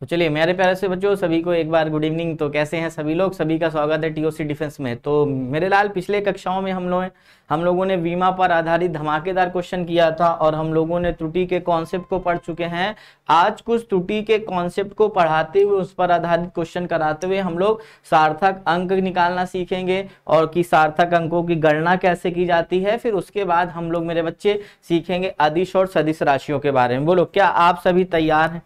तो चलिए मेरे प्यारे से बच्चों सभी को एक बार गुड इवनिंग तो कैसे हैं सभी लोग सभी का स्वागत है टीओसी डिफेंस में तो मेरे लाल पिछले कक्षाओं में हम लोग हम लोगों ने बीमा पर आधारित धमाकेदार क्वेश्चन किया था और हम लोगों ने त्रुटि के कॉन्सेप्ट को पढ़ चुके हैं आज कुछ त्रुटि के कॉन्सेप्ट को पढ़ाते हुए उस पर आधारित क्वेश्चन कराते हुए हम लोग सार्थक अंक निकालना सीखेंगे और कि सार्थक अंकों की गणना कैसे की जाती है फिर उसके बाद हम लोग मेरे बच्चे सीखेंगे अधिश और सदिश राशियों के बारे में बोलो क्या आप सभी तैयार हैं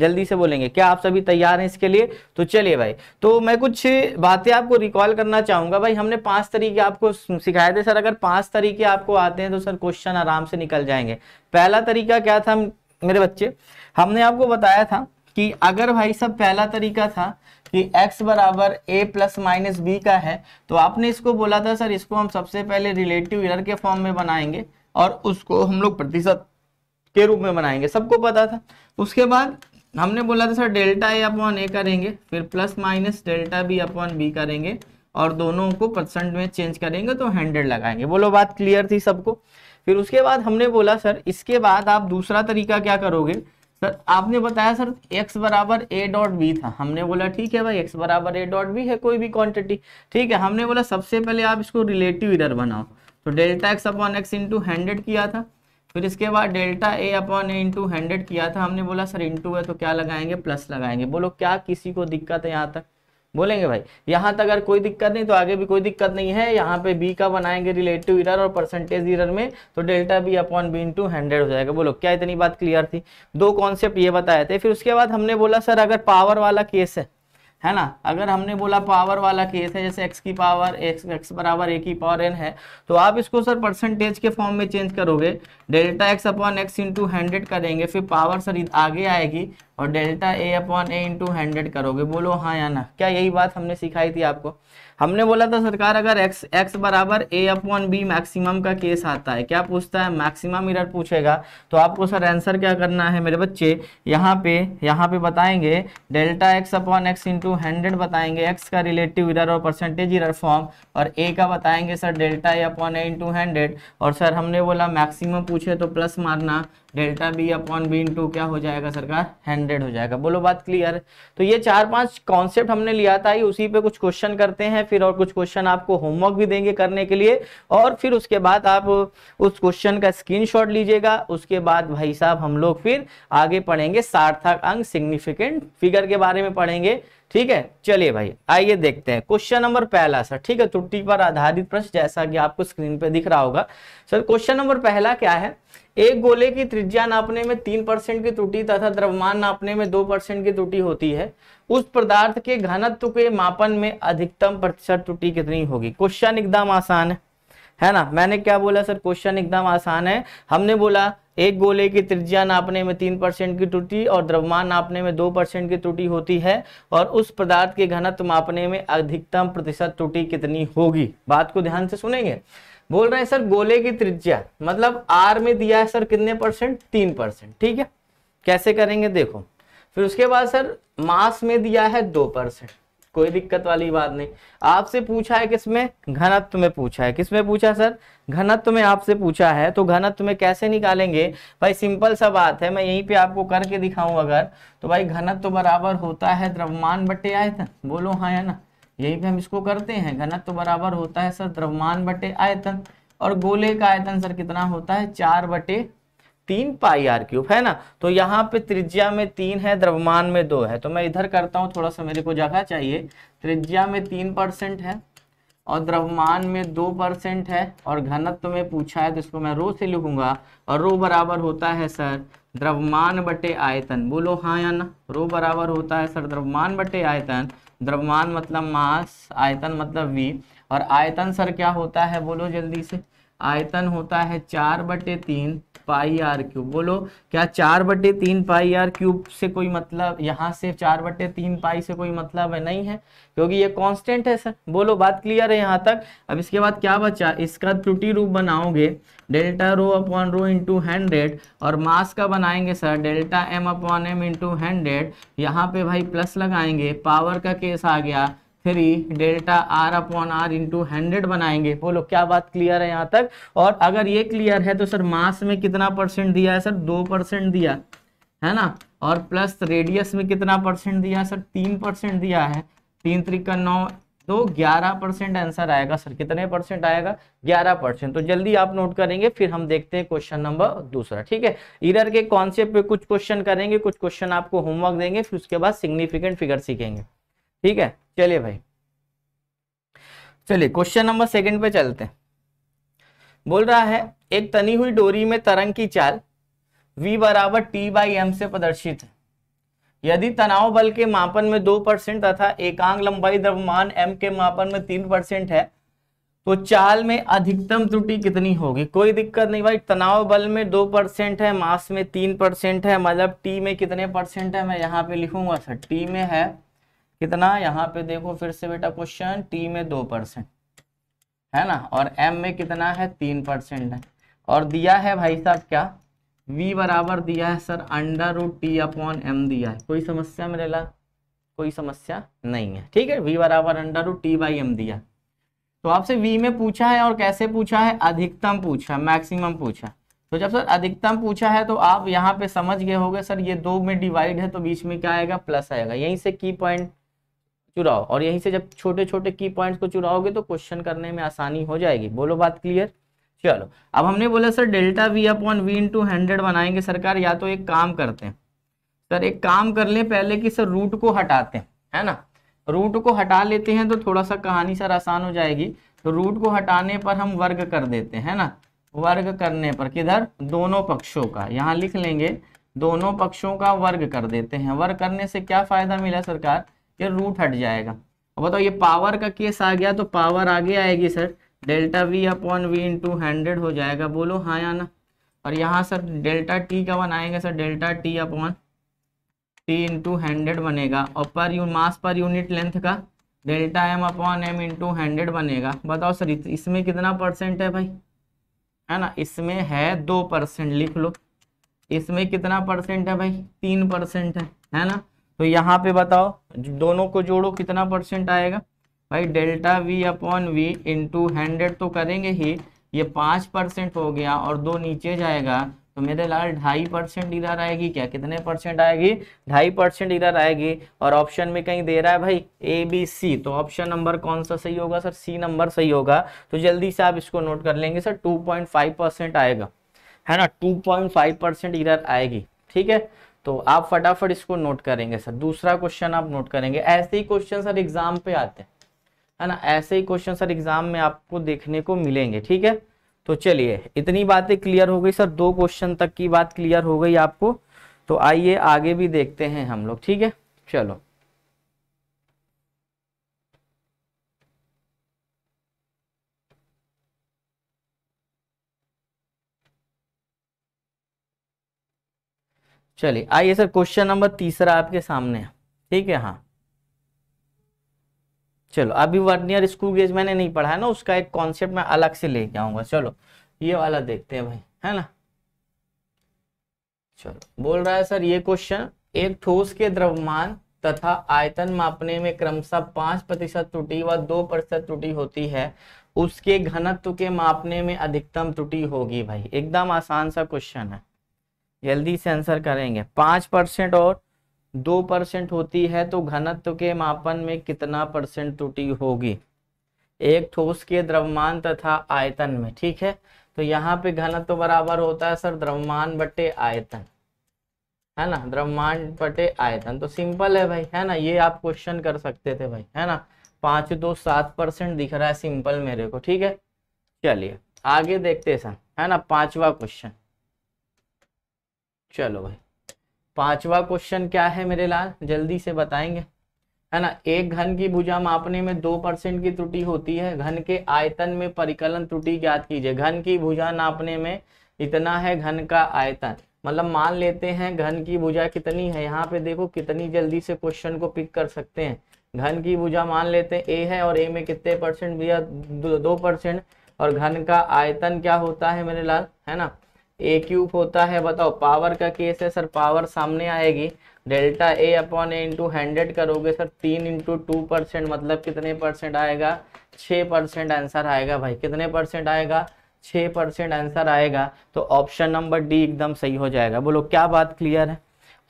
जल्दी से बोलेंगे क्या आप सभी तैयार हैं इसके लिए तो चलिए भाई तो मैं कुछ बातें आपको रिकॉल करना चाहूंगा भाई हमने पांच तरीके आपको सिखाए थे सर अगर पांच तरीके आपको आते हैं तो सर क्वेश्चन आराम से निकल जाएंगे पहला तरीका क्या था मेरे बच्चे हमने आपको बताया था कि अगर भाई सब पहला तरीका था कि x बराबर ए प्लस माइनस बी का है तो आपने इसको बोला था सर इसको हम सबसे पहले रिलेटिव इरर के फॉर्म में बनाएंगे और उसको हम लोग प्रतिशत के रूप में बनाएंगे सबको पता था उसके बाद हमने बोला था sir delta A upon a करेंगे फिर plus minus delta B upon b करेंगे और दोनों को परसेंट में चेंज करेंगे तो हंड्रेड लगाएंगे बोलो बात क्लियर थी सबको फिर उसके बाद हमने बोला सर इसके बाद आप दूसरा तरीका क्या करोगे सर आपने बताया सर x बराबर ए डॉट बी था हमने बोला ठीक है भाई x बराबर ए डॉट बी है कोई भी क्वांटिटी ठीक है हमने बोला सबसे पहले आप इसको रिलेटिव इधर बनाओ तो delta x upon x into hundred किया था फिर इसके बाद डेल्टा ए अपॉन ए इंटू हंड्रेड किया था हमने बोला सर इंटू है तो क्या लगाएंगे प्लस लगाएंगे बोलो क्या किसी को दिक्कत है यहाँ तक बोलेंगे भाई यहाँ तक अगर कोई दिक्कत नहीं तो आगे भी कोई दिक्कत नहीं है यहाँ पे बी का बनाएंगे रिलेटिव इरर और परसेंटेज इरर में तो delta B upon b into hundred हो जाएगा बोलो क्या इतनी बात क्लियर थी दो कॉन्सेप्ट ये बताए थे फिर उसके बाद हमने बोला सर अगर पावर वाला केस है है ना अगर हमने बोला पावर वाला केस है जैसे x की पावर x x बराबर ए की पावर n है तो आप इसको सर परसेंटेज के फॉर्म में चेंज करोगे delta x upon x into hundred करेंगे फिर पावर सर आगे आएगी और डेल्टा ए अपॉन ए इंटू हंड्रेड करोगे बोलो हाँ या ना क्या यही बात हमने सिखाई थी आपको हमने बोला था सरकार अगर एक्स एक्स बराबर ए अपॉन बी मैक्सिमम का केस आता है क्या पूछता है मैक्सिमम इरर पूछेगा तो आपको सर आंसर क्या करना है मेरे बच्चे यहाँ पे यहाँ पे बताएंगे delta x upon x into hundred बताएंगे एक्स का रिलेटिव इरर और परसेंटेज इरर फॉर्म और ए का बताएंगे सर डेल्टा ए अपॉन ए इंटू हंड्रेड और सर हमने बोला मैक्सिमम पूछे तो प्लस मारना delta B upon B two क्या हो जाएगा सरकार हंड्रेड हो जाएगा बोलो बात क्लियर तो ये चार पांच कॉन्सेप्ट हमने लिया था उसी पे कुछ क्वेश्चन करते हैं फिर और कुछ क्वेश्चन आपको होमवर्क भी देंगे करने के लिए और फिर उसके बाद आप उस क्वेश्चन का स्क्रीनशॉट लीजिएगा उसके बाद भाई साहब हम लोग फिर आगे पढ़ेंगे सार्थक अंग सिग्निफिकेंट फिगर के बारे में पढ़ेंगे ठीक है चलिए भाई आइए देखते हैं क्वेश्चन नंबर पहला सर ठीक है त्रुटि पर आधारित प्रश्न जैसा कि आपको स्क्रीन पे दिख रहा होगा सर क्वेश्चन नंबर पहला क्या है एक गोले की त्रिज्या नापने में तीन परसेंट की त्रुटि तथा द्रव्यमान नापने में दो परसेंट की त्रुटि होती है उस पदार्थ के घनत्व के मापन में अधिकतम प्रतिशत त्रुटि कितनी होगी क्वेश्चन एकदम आसान है है ना मैंने क्या बोला सर क्वेश्चन एकदम आसान है हमने बोला एक गोले की त्रिज्या नापने में तीन परसेंट की त्रुटि और द्रव्यमान नापने में दो परसेंट की त्रुटि होती है और उस पदार्थ के घनत्व मापने में अधिकतम प्रतिशत त्रुटि कितनी होगी बात को ध्यान से सुनेंगे बोल रहे हैं सर गोले की त्रिज्या मतलब आर में दिया है सर कितने परसेंट तीन परसेंट ठीक है कैसे करेंगे देखो फिर उसके बाद सर मास में दिया है दो परसेंट कोई दिक्कत वाली बात नहीं आपसे पूछा है किसमें घनत्व में पूछा है किसमें पूछा सर घनत्व में आपसे पूछा है तो घनत्व में कैसे निकालेंगे भाई सिंपल सा बात है मैं यहीं पे आपको करके दिखाऊं अगर तो भाई घनत्व तो बराबर होता है द्रव्यमान बटे आयतन बोलो हाँ है ना यहीं पे हम इसको करते हैं घनत्व तो बराबर होता है सर द्रव्यमान बटे आयतन और गोले का आयतन सर कितना होता है चार बटे तीन पाई आर क्यूब है ना तो यहाँ पे त्रिज्या में तीन है द्रव्यमान में दो है तो मैं इधर करता हूँ थोड़ा सा मेरे को जगह चाहिए त्रिज्या में तीन परसेंट है और द्रव्यमान में दो परसेंट है और घनत्व में पूछा है तो इसको मैं रो से लिखूंगा और रो बराबर होता है सर द्रव्यमान बटे आयतन बोलो हाँ या ना रो बराबर होता है सर द्रव्यमान बटे आयतन द्रव्यमान मतलब मास आयतन मतलब वी और आयतन सर क्या होता है बोलो जल्दी से आयतन होता है चार बटे तीन पाई आर क्यूब बोलो क्या चार बटे तीन पाई आर क्यूब से कोई मतलब यहाँ से चार बटे तीन पाई से कोई मतलब है नहीं है क्योंकि ये कांस्टेंट है सर बोलो बात क्लियर है यहाँ तक अब इसके बाद क्या बचा इसका त्रुटि रूप बनाओगे delta rho upon rho into hundred और मास का बनाएंगे sir delta M upon M into hundred यहाँ पे भाई प्लस लगाएंगे पावर का केस आ गया three delta R upon R into hundred बनाएंगे बोलो क्या बात क्लियर है यहाँ तक और अगर ये क्लियर है तो सर मास में कितना परसेंट दिया है सर दो परसेंट दिया है ना और प्लस रेडियस में कितना परसेंट दिया है सर तीन परसेंट दिया है तीन त्रिका नौ तो ग्यारह परसेंट आंसर आएगा सर कितने परसेंट आएगा ग्यारह परसेंट तो जल्दी आप नोट करेंगे फिर हम देखते हैं क्वेश्चन नंबर दूसरा ठीक है इधर के कॉन्सेप्ट पे कुछ क्वेश्चन करेंगे कुछ क्वेश्चन आपको होमवर्क देंगे फिर उसके बाद सिग्निफिकेंट फिगर सीखेंगे ठीक है चलिए भाई चलिए क्वेश्चन नंबर सेकंड पे चलते हैं बोल रहा है एक तनी हुई डोरी में तरंग की चाल v बराबर टी बाई एम से प्रदर्शित है यदि तनाव बल के मापन में दो परसेंट तथा एकांग लंबाई द्रव्यमान m के मापन में तीन परसेंट है तो चाल में अधिकतम त्रुटि कितनी होगी कोई दिक्कत नहीं भाई तनाव बल में दो परसेंट है मास में तीन परसेंट है मतलब टी में कितने परसेंट है मैं यहाँ पे लिखूंगा सर टी में है कितना यहाँ पे देखो फिर से बेटा क्वेश्चन टी में दो परसेंट है ना और एम में कितना है तीन परसेंट है और दिया है भाई साहब क्या वी बराबर दिया है sir under root T upon M दिया है कोई समस्या मेरे ला कोई समस्या नहीं है ठीक है वी बराबर under root T by M दिया तो आपसे वी में पूछा है और कैसे पूछा है अधिकतम पूछा मैक्सिमम पूछा तो जब सर अधिकतम पूछा है तो आप यहाँ पे समझ गए होगे सर ये दो में डिवाइड है तो बीच में क्या आएगा प्लस आएगा यहीं से की पॉइंट चुराओ और यहीं से जब छोटे छोटे की पॉइंट्स को चुराओगे तो क्वेश्चन करने में आसानी हो जाएगी बोलो बात क्लियर चलो अब हमने बोला sir delta V upon V into hundred बनाएंगे सरकार या तो एक काम करते हैं सर एक काम कर ले पहले कि सर रूट को हटाते हैं है ना रूट को हटा लेते हैं तो थोड़ा सा कहानी सर आसान हो जाएगी तो रूट को हटाने पर हम वर्ग कर देते हैं ना वर्ग करने पर किधर दोनों पक्षों का यहाँ लिख लेंगे दोनों पक्षों का वर्ग कर देते हैं वर्ग करने से क्या फायदा मिला सरकार ये रूट हट जाएगा अब बताओ ये पावर का केस आ गया तो पावर आगे आएगी sir delta V upon V into hundred हो जाएगा बोलो हाँ या ना और यहाँ सर डेल्टा टी का बनाएंगे sir delta T upon T into hundred बनेगा और पर यू मास पर यूनिट लेंथ का delta M upon M into hundred बनेगा बताओ सर इसमें कितना परसेंट है भाई है ना इसमें है दो परसेंट लिख लो इसमें कितना परसेंट है भाई तीन परसेंट है है ना तो यहाँ पे बताओ दोनों को जोड़ो कितना परसेंट आएगा भाई delta V upon V into hundred तो करेंगे ही ये पाँच परसेंट हो गया और दो नीचे जाएगा तो मेरे लाल ढाई परसेंट इधर आएगी क्या कितने परसेंट आएगी ढाई परसेंट इधर आएगी और ऑप्शन में कहीं दे रहा है भाई ए बी सी तो ऑप्शन नंबर कौन सा सही होगा सर सी नंबर सही होगा तो जल्दी से आप इसको नोट कर लेंगे sir two point five percent आएगा है ना टू पॉइंट फाइव परसेंट इधर आएगी ठीक है तो आप फटाफट इसको नोट करेंगे सर दूसरा क्वेश्चन आप नोट करेंगे ऐसे ही क्वेश्चन सर एग्जाम पे आते हैं है ना ऐसे ही क्वेश्चन सर एग्जाम में आपको देखने को मिलेंगे ठीक है तो चलिए इतनी बातें क्लियर हो गई सर दो क्वेश्चन तक की बात क्लियर हो गई आपको तो आइए आगे भी देखते हैं हम लोग ठीक है चलो चलिए आइए सर क्वेश्चन नंबर तीसरा आपके सामने है ठीक है हाँ चलो अभी वर्नियर स्कूल गेज मैंने नहीं पढ़ा है ना उसका एक कॉन्सेप्ट मैं अलग से लेके आऊंगा चलो ये वाला देखते हैं भाई है ना चलो बोल रहा है सर ये क्वेश्चन एक ठोस के द्रव्यमान तथा आयतन मापने में क्रमशः पांच प्रतिशत त्रुटि व दो प्रतिशत त्रुटि होती है उसके घनत्व के मापने में अधिकतम त्रुटि होगी भाई एकदम आसान सा क्वेश्चन है जल्दी से आंसर करेंगे पाँच परसेंट और दो परसेंट होती है तो घनत्व के मापन में कितना परसेंट त्रुटि होगी एक ठोस के द्रव्यमान तथा आयतन में ठीक है तो यहाँ पे घनत्व बराबर होता है सर द्रव्यमान बटे आयतन है ना द्रव्यमान बटे आयतन तो सिंपल है भाई है ना ये आप क्वेश्चन कर सकते थे भाई है ना पाँच दो सात परसेंट दिख रहा है सिंपल मेरे को ठीक है चलिए आगे देखते सर है ना पांचवा क्वेश्चन चलो भाई पांचवा क्वेश्चन क्या है मेरे लाल जल्दी से बताएंगे है ना एक घन की भुजा मापने में दो परसेंट की त्रुटि होती है घन के आयतन में परिकलन त्रुटि ज्ञात कीजिए घन की भुजा नापने में इतना है घन का आयतन मतलब मान लेते हैं घन की भुजा कितनी है यहाँ पे देखो कितनी जल्दी से क्वेश्चन को पिक कर सकते हैं घन की भुजा मान लेते हैं ए है और ए में कितने परसेंट भैया दो, दो परसेंट और घन का आयतन क्या होता है मेरे लाल है ना ए क्यूब होता है बताओ पावर का केस है सर पावर सामने आएगी डेल्टा ए अपॉन ए इंटू हंड्रेड करोगे सर तीन इंटू टू परसेंट मतलब कितने परसेंट आएगा छः परसेंट आंसर आएगा भाई कितने परसेंट आएगा छः परसेंट आंसर आएगा तो ऑप्शन नंबर डी एकदम सही हो जाएगा बोलो क्या बात क्लियर है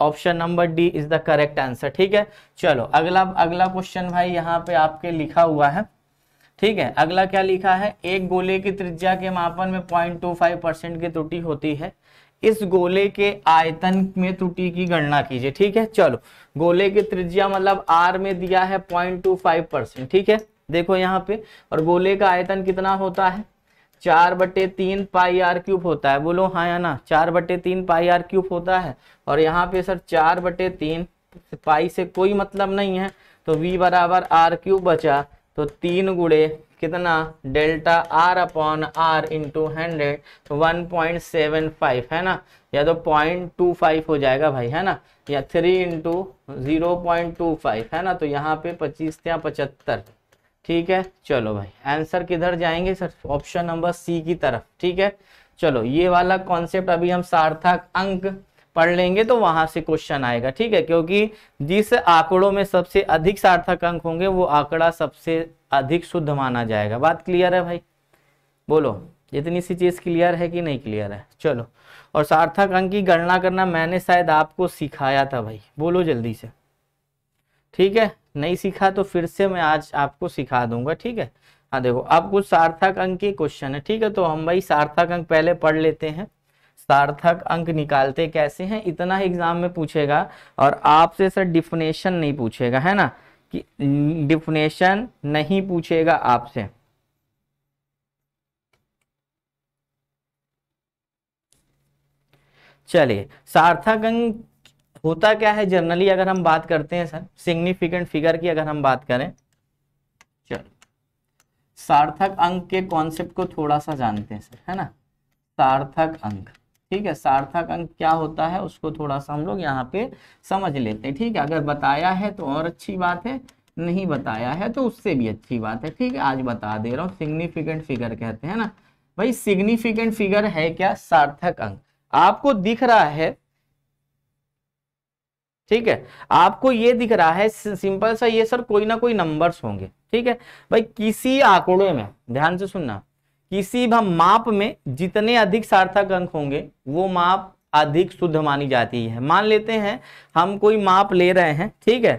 option number D is the correct answer ठीक है चलो अगला अगला क्वेश्चन भाई यहाँ पे आपके लिखा हुआ है ठीक है अगला क्या लिखा है एक गोले की त्रिज्या के मापन में पॉइंट टू फाइव परसेंट की त्रुटि होती है इस गोले के आयतन में त्रुटि की गणना कीजिए ठीक है चलो गोले की त्रिज्या मतलब आर में दिया है पॉइंट टू फाइव परसेंट ठीक है देखो यहाँ पे और गोले का आयतन कितना होता है चार बटे तीन पाई आर क्यूब होता है बोलो हाँ या ना चार बटे तीन पाई आर क्यूब होता है और यहाँ पे सर चार बटे तीन पाई से कोई मतलब नहीं है तो वी बराबर आर क्यूब बचा तो तीन गुड़े कितना delta R upon R into hundred one point seven five है ना या तो पॉइंट टू फाइव हो जाएगा भाई है ना या three into zero point two five है ना तो यहाँ पे पच्चीस या पचहत्तर ठीक है चलो भाई आंसर किधर जाएंगे सर ऑप्शन नंबर सी की तरफ ठीक है चलो ये वाला कॉन्सेप्ट अभी हम सार्थक अंक पढ़ लेंगे तो वहां से क्वेश्चन आएगा ठीक है क्योंकि जिस आंकड़ों में सबसे अधिक सार्थक अंक होंगे वो आंकड़ा सबसे अधिक शुद्ध माना जाएगा बात क्लियर है भाई बोलो इतनी सी चीज क्लियर है कि नहीं क्लियर है चलो और सार्थक अंक की गणना करना मैंने शायद आपको सिखाया था भाई बोलो जल्दी से ठीक है नहीं सीखा तो फिर से मैं आज आपको सिखा दूंगा ठीक है हाँ देखो अब कुछ सार्थक अंक के क्वेश्चन है ठीक है तो हम भाई सार्थक अंक पहले पढ़ लेते हैं सार्थक अंक निकालते कैसे हैं इतना ही एग्जाम में पूछेगा और आपसे सर डिफिनेशन नहीं पूछेगा है ना कि डिफिनेशन नहीं पूछेगा आपसे चलिए सार्थक अंक होता क्या है जनरली अगर हम बात करते हैं सर सिग्निफिकेंट फिगर की अगर हम बात करें चलो सार्थक अंक के कॉन्सेप्ट को थोड़ा सा जानते हैं सर है ना सार्थक अंक ठीक है सार्थक अंक क्या होता है उसको थोड़ा सा हम लोग यहाँ पे समझ लेते हैं ठीक है अगर बताया है तो और अच्छी बात है नहीं बताया है तो उससे भी अच्छी बात है ठीक है आज बता दे रहा हूँ सिग्निफिकेंट फिगर कहते हैं ना भाई सिग्निफिकेंट फिगर है क्या सार्थक अंक आपको दिख रहा है ठीक है आपको ये दिख रहा है सिंपल सा ये सर कोई ना कोई नंबर्स होंगे ठीक है भाई किसी आंकड़े में ध्यान से सुनना किसी भी माप में जितने अधिक सार्थक अंक होंगे वो माप अधिक शुद्ध मानी जाती है मान लेते हैं हम कोई माप ले रहे हैं ठीक है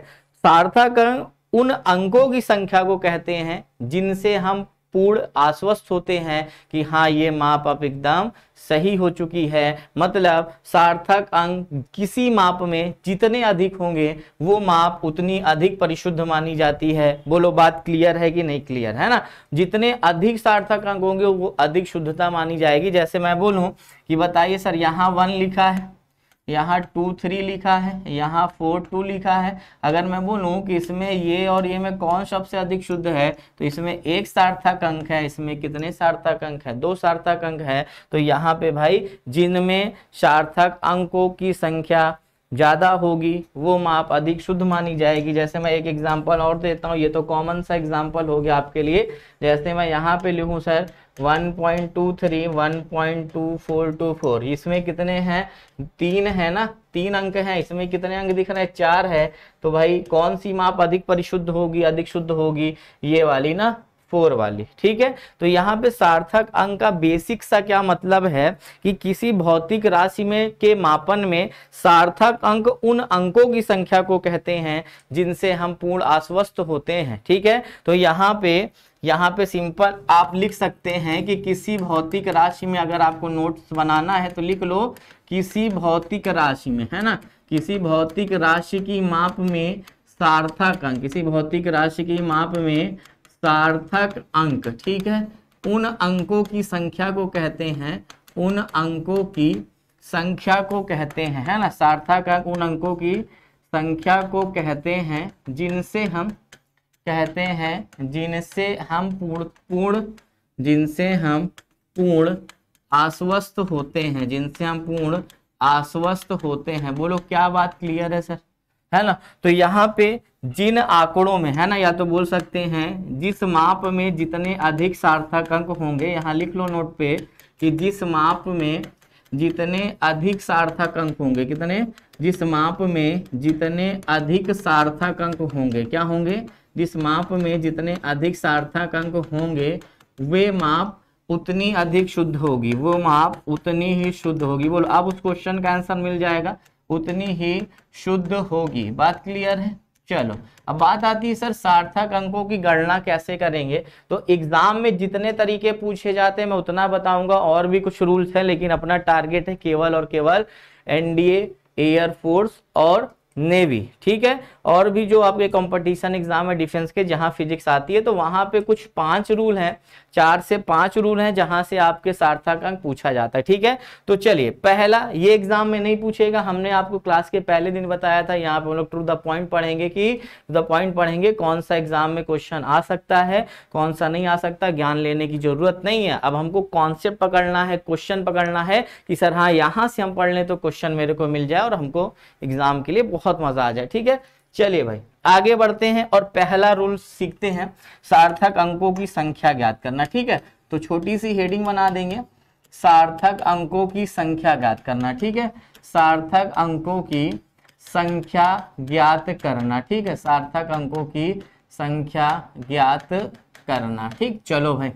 सार्थक अंक उन अंकों की संख्या को कहते हैं जिनसे हम पूर्ण आश्वस्त होते हैं कि हाँ ये माप अब एकदम सही हो चुकी है मतलब सार्थक अंक किसी माप में जितने अधिक होंगे वो माप उतनी अधिक परिशुद्ध मानी जाती है बोलो बात क्लियर है कि नहीं क्लियर है ना जितने अधिक सार्थक अंक होंगे वो अधिक शुद्धता मानी जाएगी जैसे मैं बोलूं कि बताइए सर यहाँ वन लिखा है यहाँ टू थ्री लिखा है यहाँ फोर टू लिखा है अगर मैं बोलूँ कि इसमें ये और ये में कौन सबसे अधिक शुद्ध है तो इसमें एक सार्थक अंक है इसमें कितने सार्थक अंक है दो सार्थक अंक है तो यहाँ पे भाई जिनमें सार्थक अंकों की संख्या ज़्यादा होगी वो माप अधिक शुद्ध मानी जाएगी जैसे मैं एक एग्जाम्पल और देता हूँ ये तो कॉमन सा एग्जाम्पल हो गया आपके लिए जैसे मैं यहाँ पे लिखूँ सर 1.23 इसमें कितने हैं तीन है ना तीन अंक हैं इसमें कितने अंक दिख रहे हैं चार है तो भाई कौन सी माप अधिक परिशुद्ध होगी अधिक शुद्ध होगी ये वाली ना फोर वाली ठीक है तो यहाँ पे सार्थक अंक का बेसिक सा क्या मतलब है कि किसी भौतिक राशि में के मापन में सार्थक अंक उन अंकों की संख्या को कहते हैं जिनसे हम पूर्ण आश्वस्त होते हैं ठीक है तो यहाँ पे यहाँ पे सिंपल आप लिख सकते हैं कि किसी भौतिक राशि में अगर आपको नोट्स बनाना है तो लिख लो किसी भौतिक राशि में है ना किसी भौतिक राशि की माप में सार्थक अंक किसी भौतिक राशि की माप में सार्थक अंक ठीक है उन अंकों की संख्या को कहते हैं उन अंकों की संख्या को कहते हैं है ना सार्थक अंक उन अंकों की संख्या को कहते हैं जिनसे हम कहते हैं जिनसे हम पूर्ण पूर्ण जिनसे हम पूर्ण आश्वस्त होते हैं जिनसे हम पूर्ण आश्वस्त होते हैं बोलो क्या बात क्लियर है सर है ना तो यहाँ पे जिन आंकड़ों में है ना या तो बोल सकते हैं जिस माप में जितने अधिक सार्थक अंक होंगे यहाँ लिख लो नोट पे कि जिस माप में जितने अधिक सार्थक अंक होंगे कितने जिस माप में जितने अधिक सार्थक अंक होंगे क्या होंगे जिस माप में जितने अधिक सार्थक अंक होंगे वे माप उतनी अधिक शुद्ध होगी वो माप उतनी ही शुद्ध होगी बोलो अब उस क्वेश्चन का आंसर मिल जाएगा उतनी ही शुद्ध होगी बात क्लियर है चलो अब बात आती है सर सार्थक अंकों की गणना कैसे करेंगे तो एग्जाम में जितने तरीके पूछे जाते हैं मैं उतना बताऊंगा और भी कुछ रूल्स हैं लेकिन अपना टारगेट है केवल और केवल एनडीए एयरफोर्स और नेवी ठीक है और भी जो आपके कंपटीशन एग्जाम है डिफेंस के जहां फिजिक्स आती है तो वहां पे कुछ पांच रूल हैं चार से पांच रूल हैं जहां से आपके सार्थक अंक पूछा जाता है ठीक है तो चलिए पहला ये एग्जाम में नहीं पूछेगा हमने आपको क्लास के पहले दिन बताया था यहाँ पे हम लोग टू द पॉइंट पढ़ेंगे कि टू द पॉइंट पढ़ेंगे कौन सा एग्जाम में क्वेश्चन आ सकता है कौन सा नहीं आ सकता ज्ञान लेने की जरूरत नहीं है अब हमको कॉन्सेप्ट पकड़ना है क्वेश्चन पकड़ना है कि सर हाँ यहाँ से हम पढ़ लें तो क्वेश्चन मेरे को मिल जाए और हमको एग्जाम के लिए बहुत मजा आ जाए ठीक है चलिए भाई आगे बढ़ते हैं और पहला रूल सीखते हैं सार्थक अंकों की संख्या ज्ञात करना ठीक है तो छोटी सी हेडिंग बना देंगे सार्थक अंकों की संख्या ज्ञात करना ठीक है सार्थक अंकों की संख्या ज्ञात करना ठीक है सार्थक अंकों की संख्या ज्ञात करना ठीक चलो भाई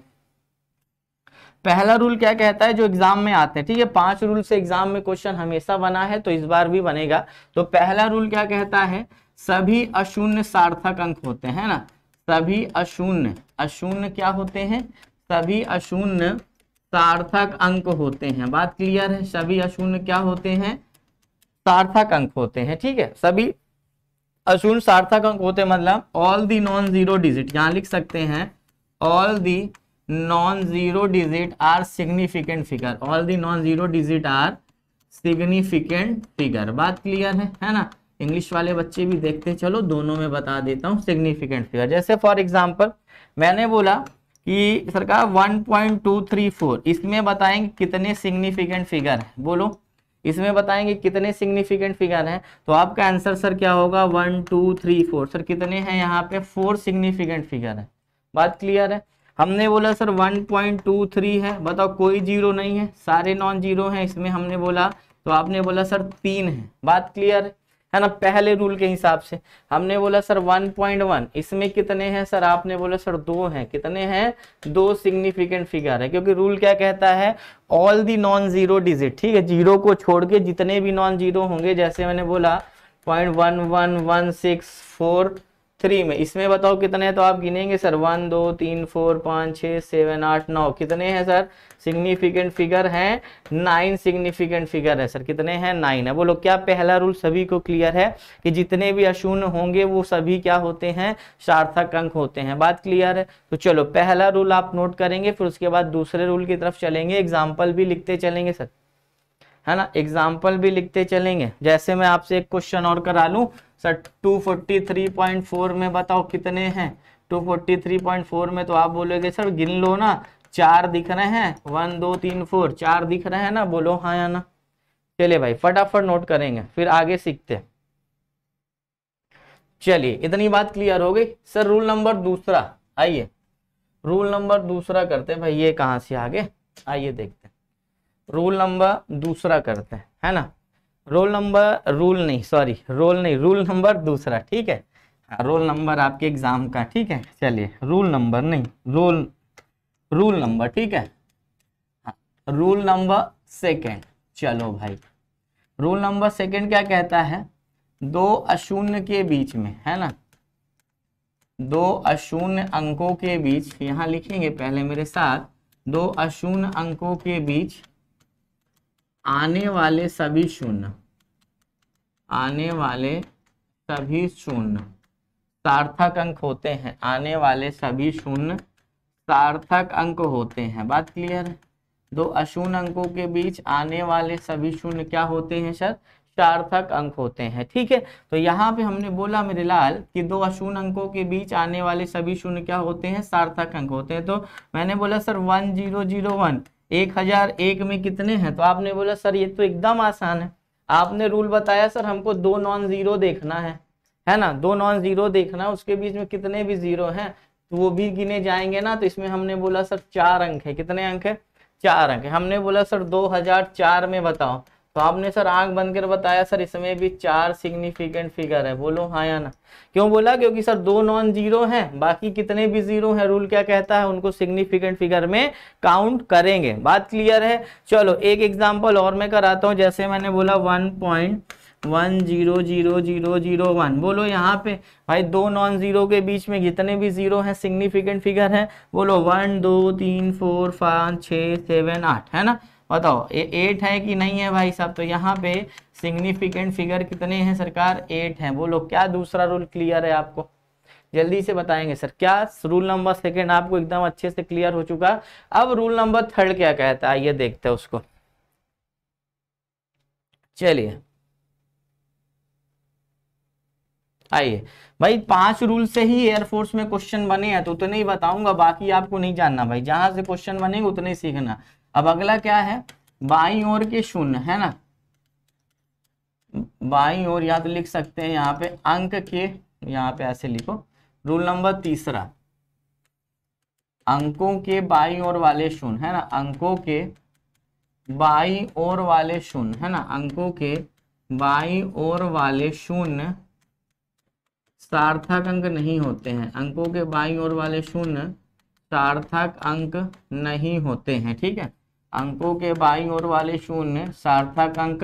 पहला रूल क्या कहता है जो एग्जाम में आते हैं ठीक है पांच रूल से एग्जाम में क्वेश्चन हमेशा बना है तो इस बार भी बनेगा तो पहला रूल क्या कहता है सभी अशून्य सार्थक अंक होते हैं ना सभी अशून्य अशून्य क्या होते हैं सभी अशून्य सार्थक अंक होते हैं बात क्लियर है सभी अशून्य क्या होते हैं सार्थक अंक होते हैं ठीक है सभी अशून्य सार्थक अंक होते मतलब all the non zero digit यहां लिख सकते हैं all the non zero digit are significant figure all the non zero digit are significant figure बात क्लियर है है ना इंग्लिश वाले बच्चे भी देखते हैं चलो दोनों में बता देता हूँ सिग्निफिकेंट फिगर जैसे फॉर एग्जाम्पल मैंने बोला कि सरकार 1.234 इसमें बताएंगे कितने सिग्निफिकेंट फिगर है बोलो इसमें बताएंगे कितने सिग्निफिकेंट फिगर हैं तो आपका आंसर सर क्या होगा one two three four sir कितने हैं यहाँ पे फोर सिग्निफिकेंट फिगर है बात क्लियर है हमने बोला sir one point two three है बताओ कोई जीरो नहीं है सारे नॉन जीरो हैं इसमें हमने बोला तो आपने बोला सर तीन है बात क्लियर है है ना पहले रूल के हिसाब से हमने बोला सर 1.1 इसमें कितने हैं सर आपने बोला सर दो हैं कितने हैं दो सिग्निफिकेंट फिगर है क्योंकि रूल क्या कहता है all the non zero digit ठीक है जीरो को छोड़ के जितने भी नॉन जीरो होंगे जैसे मैंने बोला point one one one six four three में इसमें बताओ कितने हैं तो आप गिनेंगे सर वन दो तीन फोर पाँच छः सेवन आठ नौ कितने हैं सर सिग्निफिकेंट फिगर हैं नाइन सिग्निफिकेंट फिगर है सर कितने हैं नाइन है बोलो क्या पहला रूल सभी को क्लियर है कि जितने भी अशून्य होंगे वो सभी क्या होते हैं सार्थक अंक होते हैं बात क्लियर है तो चलो पहला रूल आप नोट करेंगे फिर उसके बाद दूसरे रूल की तरफ चलेंगे एग्जाम्पल भी लिखते चलेंगे सर है ना एग्जाम्पल भी लिखते चलेंगे जैसे मैं आपसे एक क्वेश्चन और करा लूँ सर 243.4 में बताओ कितने हैं 243.4 में तो आप बोलोगे सर गिन लो ना चार दिख रहे हैं वन दो तीन फोर चार दिख रहे हैं ना बोलो हाँ या ना चलिए भाई फटाफट नोट करेंगे फिर आगे सीखते हैं चलिए इतनी बात क्लियर हो गई सर रूल नंबर दूसरा आइए रूल नंबर दूसरा करते हैं भाई ये कहाँ से आगे आइए देखते हैं रूल नंबर दूसरा करते हैं है ना रोल नंबर रूल नहीं सॉरी रोल नहीं रूल नंबर दूसरा ठीक है हाँ। रोल नंबर आपके एग्जाम का ठीक है चलिए रूल नंबर नहीं रोल रूल नंबर ठीक है हाँ, रूल नंबर सेकेंड चलो भाई रूल नंबर सेकेंड क्या कहता है दो अशून्य के बीच में है ना दो अशून्य अंकों के बीच यहाँ लिखेंगे पहले मेरे साथ दो अशून्य अंकों के बीच आने वाले सभी शून्य आने वाले सभी शून्य सार्थक अंक होते हैं आने वाले सभी शून्य सार्थक अंक होते हैं बात क्लियर है दो अशून्य अंकों के बीच आने वाले सभी शून्य क्या होते हैं सर सार्थक अंक होते हैं ठीक है तो यहाँ पे हमने बोला मेरे लाल कि दो अशून्य अंकों के बीच आने वाले सभी शून्य क्या होते हैं सार्थक अंक होते हैं तो मैंने बोला sir one zero zero one एक हजार एक में कितने हैं तो आपने बोला सर ये तो एकदम आसान है आपने रूल बताया सर हमको दो नॉन जीरो देखना है है ना दो नॉन जीरो देखना है उसके बीच में कितने भी जीरो हैं तो वो भी गिने जाएंगे ना तो इसमें हमने बोला सर चार अंक है कितने अंक है चार अंक है हमने बोला सर दो में बताओ तो आपने सर आंख बंद कर बताया सर इसमें भी चार सिग्निफिकेंट फिगर है बोलो हाँ या ना क्यों बोला क्योंकि सर दो नॉन जीरो हैं बाकी कितने भी जीरो हैं रूल क्या कहता है उनको सिग्निफिकेंट फिगर में काउंट करेंगे बात क्लियर है चलो एक एग्जांपल और मैं कराता हूँ जैसे मैंने बोला one point one zero zero zero zero one बोलो यहाँ पे भाई दो नॉन जीरो के बीच में जितने भी जीरो हैं सिग्निफिकेंट फिगर है बोलो वन दो तीन फोर पाँच छः सेवन आठ है ना बताओ ए एट है कि नहीं है भाई साहब तो यहाँ पे सिग्निफिकेंट फिगर कितने हैं सरकार एट हैं बोलो क्या दूसरा रूल क्लियर है आपको जल्दी से बताएंगे सर क्या रूल नंबर सेकेंड आपको एकदम अच्छे से क्लियर हो चुका अब रूल नंबर थर्ड क्या कहता है ये देखते हैं उसको चलिए आइए भाई पांच रूल से ही एयरफोर्स में क्वेश्चन बने हैं तो उतने ही बताऊंगा बाकी आपको नहीं जानना भाई जहां से क्वेश्चन बनेंगे उतने ही सीखना अब अगला क्या है बाई और के शून्य है ना बाई और या तो लिख सकते हैं यहाँ पे अंक के यहाँ पे ऐसे लिखो रूल नंबर तीसरा अंकों के बाई और वाले शून्य है ना अंकों के बाई और वाले शून्य है ना अंकों के बाई और वाले शून्य सार्थक अंक नहीं होते हैं अंकों के बाई और वाले शून्य सार्थक अंक नहीं होते हैं ठीक है अंकों के बाई और वाले शून्य सार्थक अंक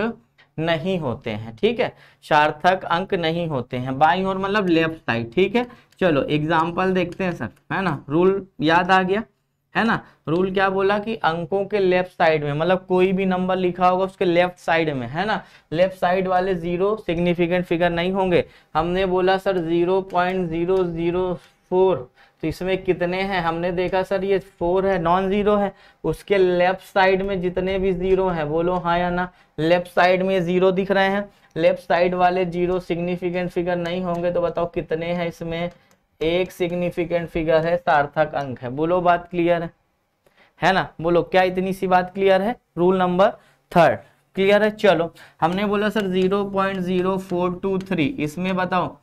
नहीं होते हैं ठीक है सार्थक अंक नहीं होते हैं बाई और मतलब लेफ्ट साइड ठीक है चलो एग्जाम्पल देखते हैं सर है ना रूल याद आ गया है ना रूल क्या बोला कि अंकों के लेफ्ट साइड में मतलब कोई भी नंबर लिखा होगा उसके लेफ्ट साइड में है ना लेफ्ट साइड वाले जीरो सिग्निफिकेंट फिगर नहीं होंगे हमने बोला sir zero point zero zero four तो इसमें कितने हैं हमने देखा सर ये फोर है नॉन जीरो है उसके लेफ्ट साइड में जितने भी जीरो हैं बोलो हाँ या ना लेफ्ट साइड में जीरो दिख रहे हैं लेफ्ट साइड वाले जीरो सिग्निफिकेंट फिगर नहीं होंगे तो बताओ कितने हैं इसमें एक सिग्निफिकेंट फिगर है सार्थक अंक है बोलो बात क्लियर है है ना बोलो क्या इतनी सी बात क्लियर है रूल नंबर थर्ड क्लियर है चलो हमने बोला sir zero point zero four two three इसमें बताओ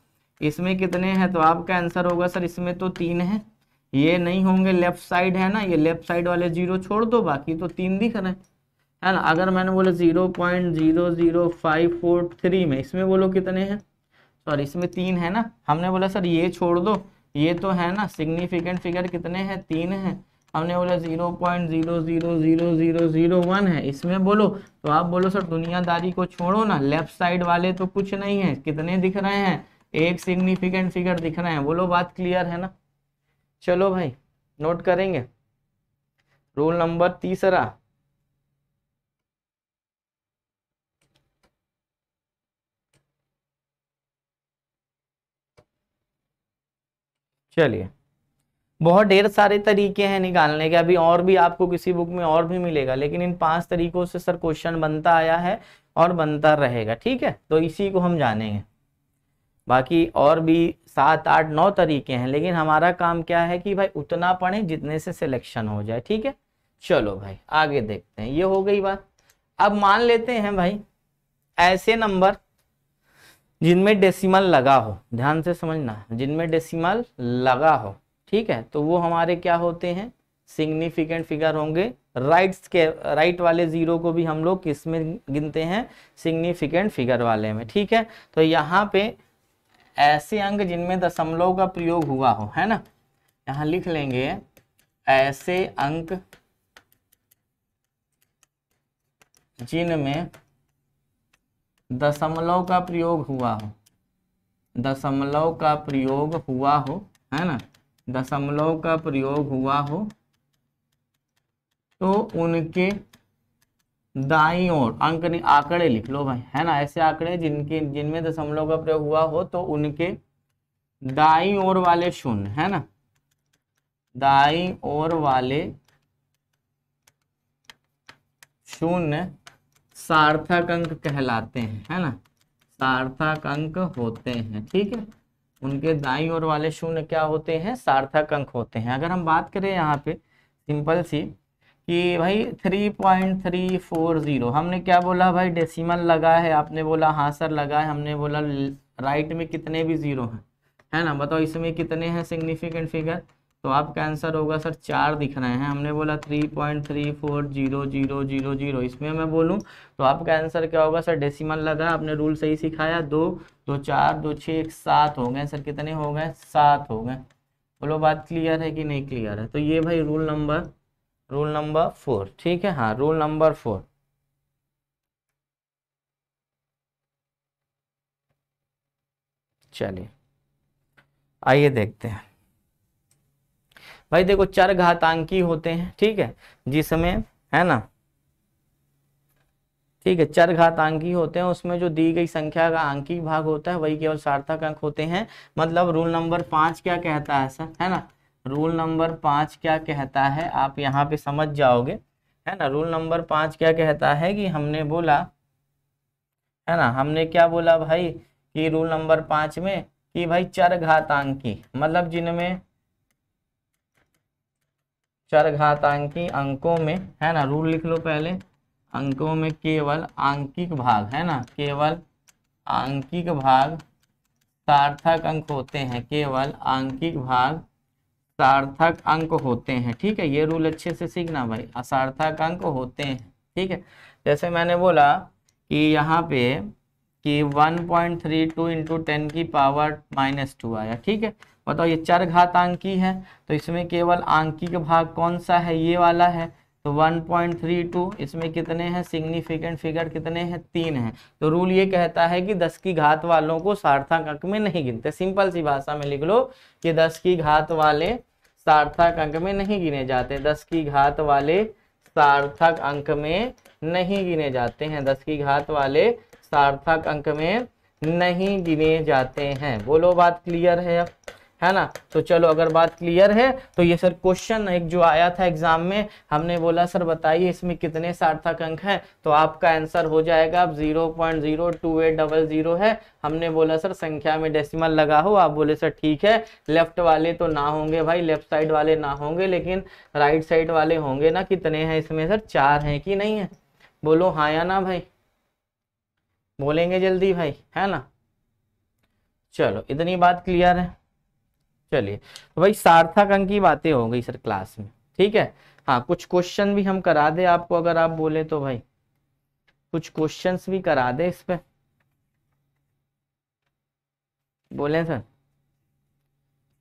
इसमें कितने हैं तो आपका आंसर होगा सर इसमें तो तीन है ये नहीं होंगे लेफ्ट साइड है ना ये लेफ्ट साइड वाले जीरो छोड़ दो बाकी तो तीन दिख रहे हैं है ना अगर मैंने बोला zero point zero zero five four three में इसमें बोलो कितने हैं सॉरी इसमें तीन है ना हमने बोला सर ये छोड़ दो ये तो है ना सिग्निफिकेंट फिगर कितने हैं तीन है हमने बोला zero point zero zero zero zero zero one है इसमें बोलो तो आप बोलो सर दुनियादारी को छोड़ो ना लेफ्ट साइड वाले तो कुछ नहीं है कितने दिख रहे हैं एक सिग्निफिकेंट फिगर दिख रहा है बोलो बात क्लियर है ना चलो भाई नोट करेंगे रूल नंबर तीसरा चलिए बहुत ढेर सारे तरीके हैं निकालने के अभी और भी आपको किसी बुक में और भी मिलेगा लेकिन इन पांच तरीकों से सर क्वेश्चन बनता आया है और बनता रहेगा ठीक है तो इसी को हम जानेंगे बाकी और भी सात आठ नौ तरीके हैं लेकिन हमारा काम क्या है कि भाई उतना पढ़ें जितने से सिलेक्शन हो जाए ठीक है चलो भाई आगे देखते हैं ये हो गई बात अब मान लेते हैं भाई ऐसे नंबर जिनमें डेसिमल लगा हो ध्यान से समझना जिनमें डेसिमल लगा हो ठीक है तो वो हमारे क्या होते हैं सिग्निफिकेंट फिगर होंगे राइट्स के राइट वाले जीरो को भी हम लोग किस में गिनते हैं सिग्निफिकेंट फिगर वाले में ठीक है तो यहाँ पे ऐसे अंक जिनमें दशमलव का प्रयोग हुआ हो है ना यहां लिख लेंगे ऐसे अंक जिनमें दशमलव का प्रयोग हुआ हो दशमलव का प्रयोग हुआ हो है ना दशमलव का प्रयोग हुआ हो तो उनके दाई और अंक नहीं आंकड़े लिख लो भाई है ना ऐसे आंकड़े जिनके जिनमें दशमलव का प्रयोग हुआ हो तो उनके दाई और वाले शून्य है ना दाई और वाले शून्य सार्थक अंक कहलाते हैं है ना सार्थक अंक होते हैं ठीक है उनके दाई और वाले शून्य क्या होते हैं सार्थक अंक होते हैं अगर हम बात करें यहाँ पे सिंपल सी कि भाई three point three four zero हमने क्या बोला भाई डेसिमल लगा है आपने बोला हाँ सर लगा है हमने बोला राइट में कितने भी ज़ीरो हैं है ना बताओ इसमें कितने हैं सिग्निफिकेंट फिगर तो आपका आंसर होगा सर चार दिख रहे हैं हमने बोला three point three four zero zero zero zero इसमें मैं बोलूँ तो आपका आंसर क्या होगा सर डेसिमल लगा आपने रूल सही सिखाया दो दो चार दो छः एक सात हो गए सर कितने हो गए सात हो गए बोलो बात क्लियर है कि नहीं क्लियर है तो ये भाई rule number rule number four ठीक है हाँ रूल नंबर फोर चलिए आइए देखते हैं भाई देखो चार घातांकी होते हैं ठीक है जिसमें है ना ठीक है चार घातांकी होते हैं उसमें जो दी गई संख्या का आंकी भाग होता है वही केवल सार्थक अंक होते हैं मतलब रूल नंबर पांच क्या कहता है सर है ना रूल नंबर पाँच क्या कहता है आप यहाँ पे समझ जाओगे है ना रूल नंबर पाँच क्या कहता है कि हमने बोला है ना हमने क्या बोला भाई कि रूल नंबर पाँच में कि भाई चर घातांकी मतलब जिनमें चर घातांकी अंकों में है ना रूल लिख लो पहले अंकों में केवल आंकिक भाग है ना केवल आंकिक भाग सार्थक अंक होते हैं केवल आंकिक भाग सार्थक अंक होते हैं ठीक है ये रूल अच्छे से सीखना भाई असार्थक अंक होते हैं ठीक है जैसे मैंने बोला कि यहाँ पे कि 1.32 point three two into ten की पावर माइनस टू आया ठीक है बताओ ये चार घात आंकी है तो इसमें केवल आंकी का भाग कौन सा है ये वाला है तो 1.32 इसमें कितने हैं सिग्निफिकेंट फिगर कितने हैं तीन हैं तो रूल ये कहता है कि 10 की घात वालों को सार्थक अंक में नहीं गिनते सिंपल सी भाषा में लिख लो कि 10 की घात वाले सार्थक अंक में नहीं गिने जाते दस की घात वाले सार्थक अंक में नहीं गिने जाते हैं दस की घात वाले सार्थक अंक में नहीं गिने जाते हैं बोलो बात क्लियर है अब है ना तो चलो अगर बात क्लियर है तो ये सर क्वेश्चन एक जो आया था एग्जाम में हमने बोला सर बताइए इसमें कितने सार्थक अंक हैं तो आपका आंसर हो जाएगा अब zero point zero two eight double zero है हमने बोला सर संख्या में डेसिमल लगा हो आप बोले सर ठीक है लेफ्ट वाले तो ना होंगे भाई लेफ्ट साइड वाले ना होंगे लेकिन राइट साइड वाले होंगे ना कितने हैं इसमें सर चार हैं कि नहीं है बोलो हाँ या ना भाई बोलेंगे जल्दी भाई है ना चलो इतनी बात क्लियर है चलिए तो भाई सार्थक अंक की बातें हो गई सर क्लास में ठीक है हाँ कुछ क्वेश्चन भी हम करा दे आपको अगर आप बोले तो भाई कुछ क्वेश्चंस भी करा दे इस पर बोले सर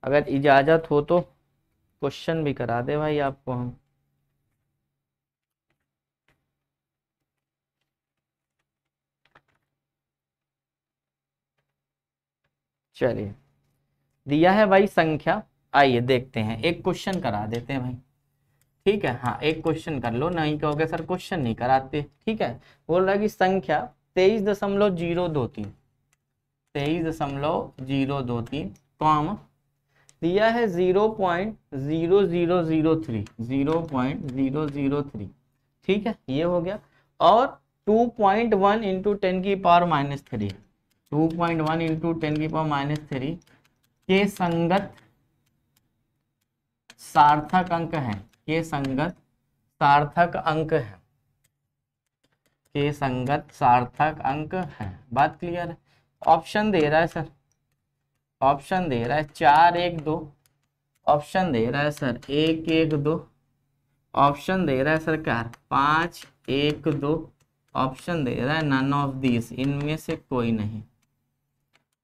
अगर इजाजत हो तो क्वेश्चन भी करा दे भाई आपको हम चलिए दिया है भाई संख्या आइए देखते हैं एक क्वेश्चन करा देते हैं भाई ठीक है हाँ एक क्वेश्चन कर लो नहीं कहोगे सर क्वेश्चन नहीं कराते ठीक है बोल रहा है कि संख्या तेईस दशमलव जीरो दो तीन तेईस दशमलव जीरो दो तीन कॉम दिया है zero point zero zero zero three zero point zero zero three ठीक है ये हो गया और two point one into ten की power minus three two point one into ten की पावर माइनस थ्री के संगत सार्थक अंक हैं के संगत सार्थक अंक हैं के संगत सार्थक अंक हैं बात क्लियर है ऑप्शन दे रहा है सर ऑप्शन दे रहा है चार एक दो ऑप्शन दे रहा है सर एक एक दो ऑप्शन दे रहा है सरकार पाँच एक दो ऑप्शन दे रहा है नन ऑफ दिस इनमें से कोई नहीं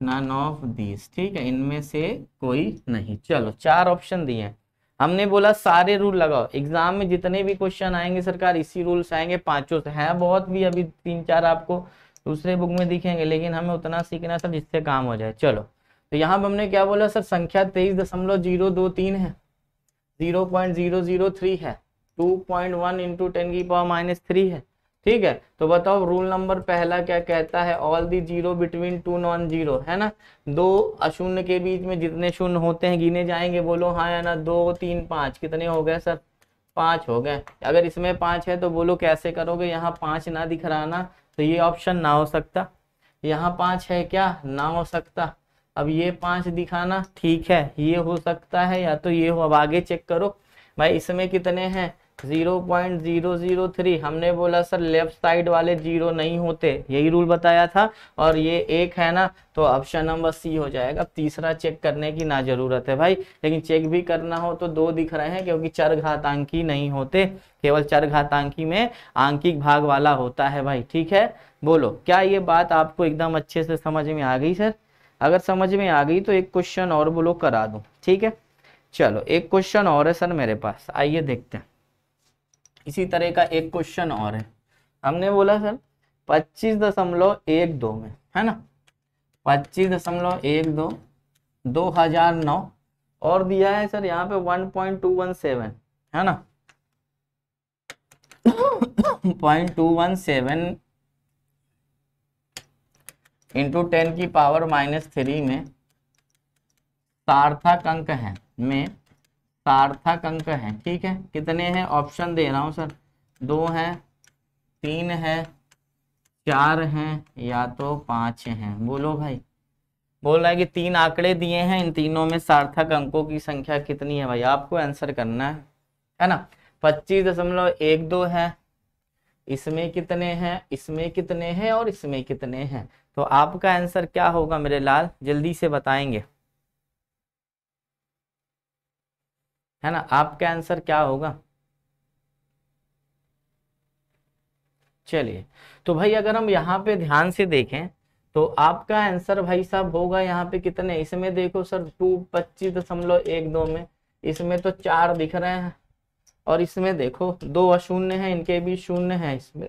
नन ऑफ दीज ठीक है इनमें से कोई नहीं चलो चार ऑप्शन दिए हैं हमने बोला सारे रूल लगाओ एग्जाम में जितने भी क्वेश्चन आएंगे सरकार इसी रूल्स आएंगे पांचों से हैं बहुत भी अभी तीन चार आपको दूसरे बुक में दिखेंगे लेकिन हमें उतना सीखना सर जिससे काम हो जाए चलो तो यहाँ पर हमने क्या बोला सर संख्या तेईस दशमलव जीरो दो तीन है zero point zero zero three है two point one into ten की पावर माइनस थ्री है ठीक है तो बताओ रूल नंबर पहला क्या कहता है all the zero between two non zero है ना दो अशून्य के बीच में जितने शून्य होते हैं गिने जाएंगे बोलो हाँ या ना दो तीन पाँच कितने हो गए सर पाँच हो गए अगर इसमें पाँच है तो बोलो कैसे करोगे यहाँ पाँच ना दिख रहा ना तो ये ऑप्शन ना हो सकता यहाँ पाँच है क्या ना हो सकता अब ये पाँच दिखाना ठीक है ये हो सकता है या तो ये हो अब आगे चेक करो भाई इसमें कितने हैं zero point zero zero three हमने बोला सर लेफ्ट साइड वाले जीरो नहीं होते यही रूल बताया था और ये एक है ना तो ऑप्शन नंबर सी हो जाएगा तीसरा चेक करने की ना जरूरत है भाई लेकिन चेक भी करना हो तो दो दिख रहे हैं क्योंकि चर घातांकी नहीं होते केवल चर घातांकी में आंकिक भाग वाला होता है भाई ठीक है बोलो क्या ये बात आपको एकदम अच्छे से समझ में आ गई सर अगर समझ में आ गई तो एक क्वेश्चन और बोलो करा दो ठीक है चलो एक क्वेश्चन और है सर मेरे पास आइए देखते हैं इसी तरह का एक क्वेश्चन और है हमने बोला सर पच्चीस दशमलव एक दो में है ना पच्चीस दशमलव एक दो दो हजार नौ और दिया है सर यहाँ पे one point two one seven है ना point two one seven into ten की पावर माइनस थ्री में सार्थक अंक है में सार्थक अंक है ठीक है कितने हैं ऑप्शन दे रहा हूँ सर दो हैं तीन है चार हैं या तो पांच हैं बोलो भाई बोल रहा है कि तीन आंकड़े दिए हैं इन तीनों में सार्थक अंकों की संख्या कितनी है भाई आपको आंसर करना है है ना पच्चीस दशमलव एक दो है इसमें कितने हैं इसमें कितने हैं और इसमें कितने हैं तो आपका आंसर क्या होगा मेरे लाल जल्दी से बताएंगे है ना आपका आंसर क्या होगा चलिए तो भाई अगर हम यहाँ पे ध्यान से देखें तो आपका आंसर भाई साहब होगा यहाँ पे कितने इसमें देखो सर टू पच्चीस दशमलव एक दो में इसमें तो चार दिख रहे हैं और इसमें देखो दो अशून्य है इनके भी शून्य है इसमें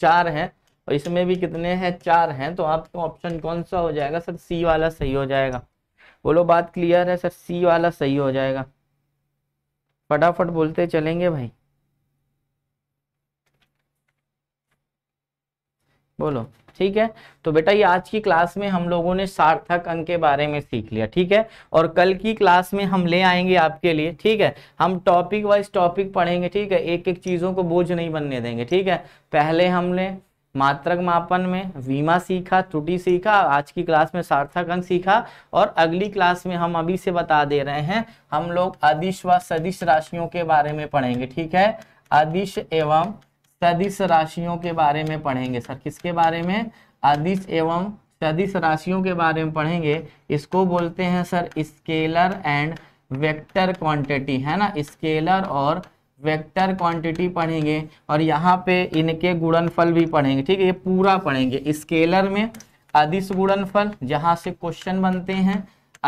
चार हैं और इसमें भी कितने हैं चार हैं तो आपका ऑप्शन कौन सा हो जाएगा सर सी वाला सही हो जाएगा बोलो बात क्लियर है सर सी वाला सही हो जाएगा फटाफट बोलते चलेंगे भाई बोलो ठीक है तो बेटा ये आज की क्लास में हम लोगों ने सार्थक अंक के बारे में सीख लिया ठीक है और कल की क्लास में हम ले आएंगे आपके लिए ठीक है हम टॉपिक वाइज टॉपिक पढ़ेंगे ठीक है एक एक चीज़ों को बोझ नहीं बनने देंगे ठीक है पहले हमने मात्रक मापन में वीमा सीखा त्रुटि सीखा आज की क्लास में सार्थक अंक सीखा और अगली क्लास में हम अभी से बता दे रहे हैं हम लोग अधिश व सदिश राशियों के बारे में पढ़ेंगे ठीक है अधिश एवं सदिश राशियों के बारे में पढ़ेंगे सर किसके बारे में अधिश एवं सदिश राशियों के बारे में पढ़ेंगे इसको बोलते हैं sir scalar and vector quantity है ना स्केलर और वेक्टर क्वांटिटी पढ़ेंगे और यहाँ पे इनके गुणनफल भी पढ़ेंगे ठीक है ये पूरा पढ़ेंगे स्केलर में अधिस गुणनफल जहाँ से क्वेश्चन बनते हैं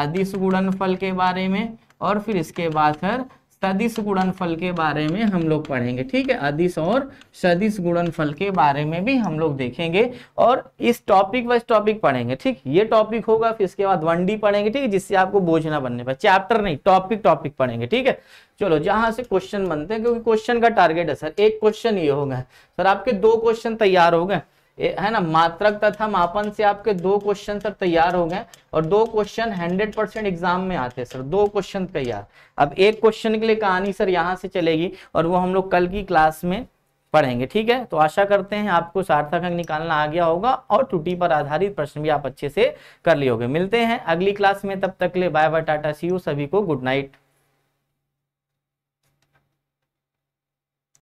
अधिस गुणनफल के बारे में और फिर इसके बाद फिर सदिश गुणनफल के बारे में हम लोग पढ़ेंगे ठीक है अदिश और सदिश गुणनफल के बारे में भी हम लोग देखेंगे और इस टॉपिक वाइज टॉपिक पढ़ेंगे ठीक ये टॉपिक होगा फिर इसके बाद वन डी पढ़ेंगे ठीक है जिससे आपको बोझ ना बनने पर चैप्टर नहीं टॉपिक टॉपिक पढ़ेंगे ठीक है चलो जहां से क्वेश्चन बनते हैं क्योंकि क्वेश्चन का टारगेट है सर एक क्वेश्चन ये होगा सर आपके दो क्वेश्चन तैयार हो गए है ना मात्रक तथा मापन से आपके दो क्वेश्चन सर तैयार हो गए और दो क्वेश्चन हंड्रेड परसेंट एग्जाम में आते हैं सर दो क्वेश्चन तैयार अब एक क्वेश्चन के लिए कहानी सर यहाँ से चलेगी और वो हम लोग कल की क्लास में पढ़ेंगे ठीक है तो आशा करते हैं आपको सार्थक अंक निकालना आ गया होगा और टूटी पर आधारित प्रश्न भी आप अच्छे से कर लिए मिलते हैं अगली क्लास में तब तक ले bye bye tata see you सभी को गुड नाइट